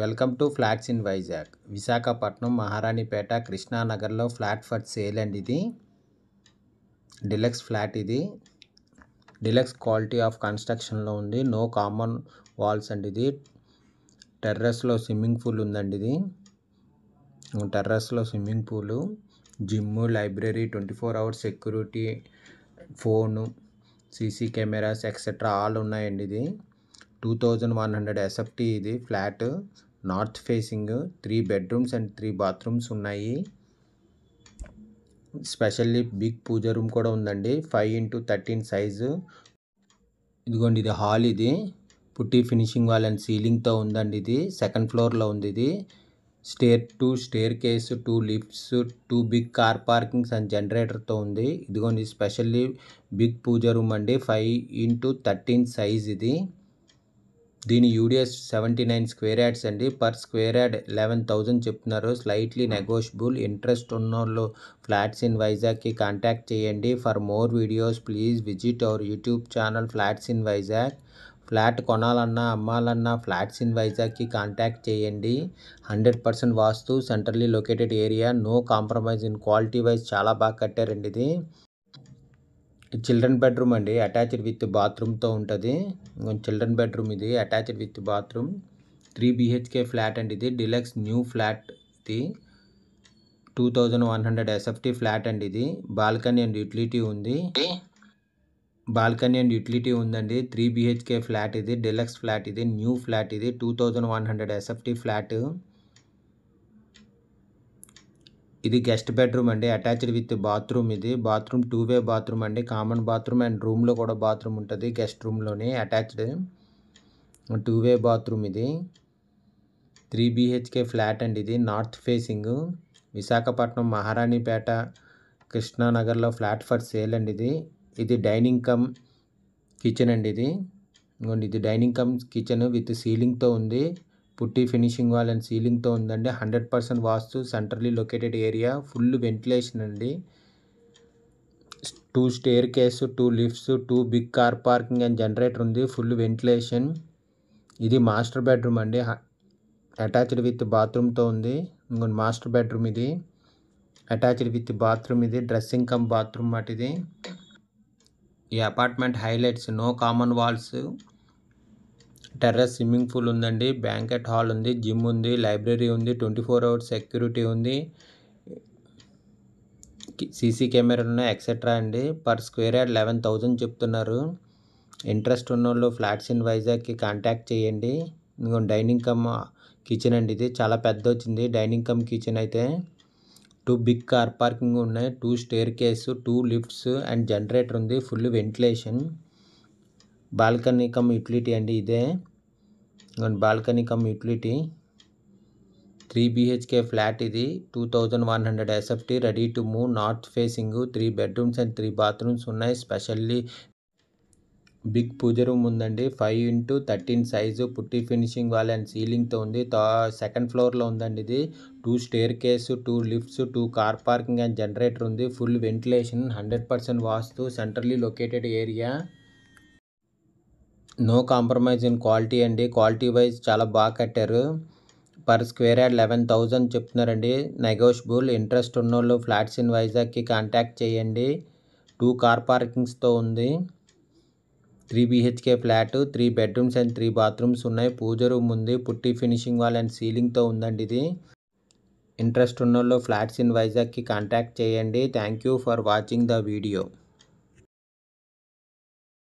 Welcome to flats in Vizag Visakhapatnam Maharanipeta కృష్ణానగర్లో flat for sale and ఇది deluxe flat ఇది deluxe quality of కన్స్ట్రక్షన్లో ఉంది నో కామన్ వాల్స్ అండి ఇది టెర్రస్లో స్విమ్మింగ్ పూల్ ఉందండి ఇది టెర్రస్లో swimming pool gym library twenty four hours security phone CC cameras etcetera all ఉన్నాయండి ఇది two thousand one hundred SFT ఇది flat north facing three bedrooms and three bathrooms ఉన్నాయి స్పెషల్లీ బిగ్ పూజ రూమ్ కూడా ఉందండి five into thirteen size ఇదిగోండి ఇది hall ఇది పుట్టి ఫినిషింగ్ వాల్ అండ్ సీలింగ్తో ఉందండి ఇది సెకండ్ ఫ్లోర్లో ఉంది ఇది stair two staircase two lifts two big car parkings and జనరేటర్తో ఉంది ఇదిగోండి స్పెషల్లీ బిగ్ పూజ రూమ్ అండి ఫైవ్ ఇంటూ థర్టీన్ సైజ్ ఇది దీని UDS seventy nine square yards అండి per square yard eleven thousand చెప్తున్నారు స్లైట్లీ hmm. నెగోషియబుల్ ఇంట్రెస్ట్ ఉన్నోళ్ళు flats in వైజాగ్కి కాంటాక్ట్ చేయండి for more videos please visit our YouTube channel flats in Vizag flat కొనాలన్నా అమ్మాలన్నా flats in వైజాగ్కి కాంటాక్ట్ చేయండి hundred percent vastu centrally located area no compromise in quality wise చాలా బాగా కట్టారండి ఇది చిల్డ్రన్ బెడ్రూమ్ అండి అటాచ్డ్ విత్ బాత్రూమ్తో ఉంటుంది చిల్డ్రన్ బెడ్రూమ్ ఇది attached with bathroom three BHK flat అండి ఇది డిలక్స్ న్యూ ఫ్లాట్ ఇది two thousand one hundred SFT flat అండి ఇది బాల్కనీ అండ్ యూటిలిటీ ఉంది బాల్కనీ అండ్ యూటిలిటీ ఉందండి త్రీ బీహెచ్కే ఫ్లాట్ ఇది డిలక్స్ ఫ్లాట్ ఇది న్యూ ఫ్లాట్ ఇది two thousand one hundred SFT flat ఇది గెస్ట్ బెడ్రూమ్ అండి అటాచ్డ్ విత్ బాత్రూమ్ ఇది బాత్రూమ్ టూ వే బాత్రూమ్ అండి కామన్ బాత్రూమ్ అండ్ రూమ్లో కూడా బాత్రూమ్ ఉంటుంది గెస్ట్ లోని అటాచ్డ్ టూ వే బాత్రూమ్ ఇది త్రీ బిహెచ్కే ఫ్లాట్ అండి ఇది నార్త్ ఫేసింగ్ విశాఖపట్నం మహారాణిపేట కృష్ణానగర్లో ఫ్లాట్ ఫర్ సేల్ అండి ఇది ఇది డైనింగ్ కమ్ కిచెన్ అండి ఇది ఇది డైనింగ్ కమ్ కిచెన్ విత్ సీలింగ్తో ఉంది పుట్టి ఫినిషింగ్ వాల్ అండ్ సీలింగ్తో ఉందండి hundred percent vastu centrally located area full ventilation అండి two staircase two lifts two big car parking and generator ఉంది ఫుల్ వెంటిలేషన్ ఇది మాస్టర్ బెడ్రూమ్ అండి అటాచ్డ్ విత్ బాత్రూమ్తో ఉంది ఇంకొక మాస్టర్ బెడ్రూమ్ ఇది అటాచ్డ్ విత్ బాత్రూమ్ ఇది డ్రెస్సింగ్ కమ్ బాత్రూమ్ మాట ఇది ఈ apartment highlights no common walls terrace swimming pool ఉందండి బ్యాంకెట్ హాల్ ఉంది జిమ్ ఉంది లైబ్రరీ ఉంది ట్వంటీ ఫోర్ అవర్స్ సెక్యూరిటీ ఉంది సీసీ కెమెరాలు ఉన్నాయి ఎక్సెట్రా అండి per square yard eleven thousand చెప్తున్నారు ఇంట్రెస్ట్ ఉన్న వాళ్ళు ఫ్లాట్స్ ఇన్ వైజాగ్కి కాంటాక్ట్ చేయండి డైనింగ్ కమ్ కిచెన్ అండి ఇది చాలా పెద్ద వచ్చింది డైనింగ్ కమ్ కిచెన్ అయితే టూ బిగ్ కార్ పార్కింగ్ ఉన్నాయి two staircase two lifts and generator ఉంది full ventilation balcony come utility అండి ఇదే and balcony come utility three BHK flat ఇది two thousand one hundred SFT ready to move north facing three bedrooms and three bathrooms ఉన్నాయి specially big puja room ఉందండి five into thirteen size పుట్టి finishing wall and సీలింగ్తో ఉంది second ఫ్లోర్లో ఉందండి ఇది two staircase two lifts two car parking and generator ఉంది full ventilation hundred percent vastu centrally located area no compromise in quality అండి quality wise చాలా బాగా కట్టారు per square yard eleven thousand చెప్తున్నారండి నెగోషియబుల్ ఇంట్రెస్ట్ ఉన్న వాళ్ళు ఫ్లాట్స్ ఇన్ వైజాగ్కి contact చేయండి టూ కార్ పార్కింగ్స్తో ఉంది three BHK flat three bedrooms and three bathrooms ఉన్నాయి పూజ రూమ్ ఉంది పుట్టి ఫినిషింగ్ వాల్ అండ్ సీలింగ్తో ఉందండి ఇది ఇంట్రెస్ట్ ఉన్న వాళ్ళు ఫ్లాట్స్ ఇన్ వైజాగ్కి కాంటాక్ట్ చేయండి thank you for watching the video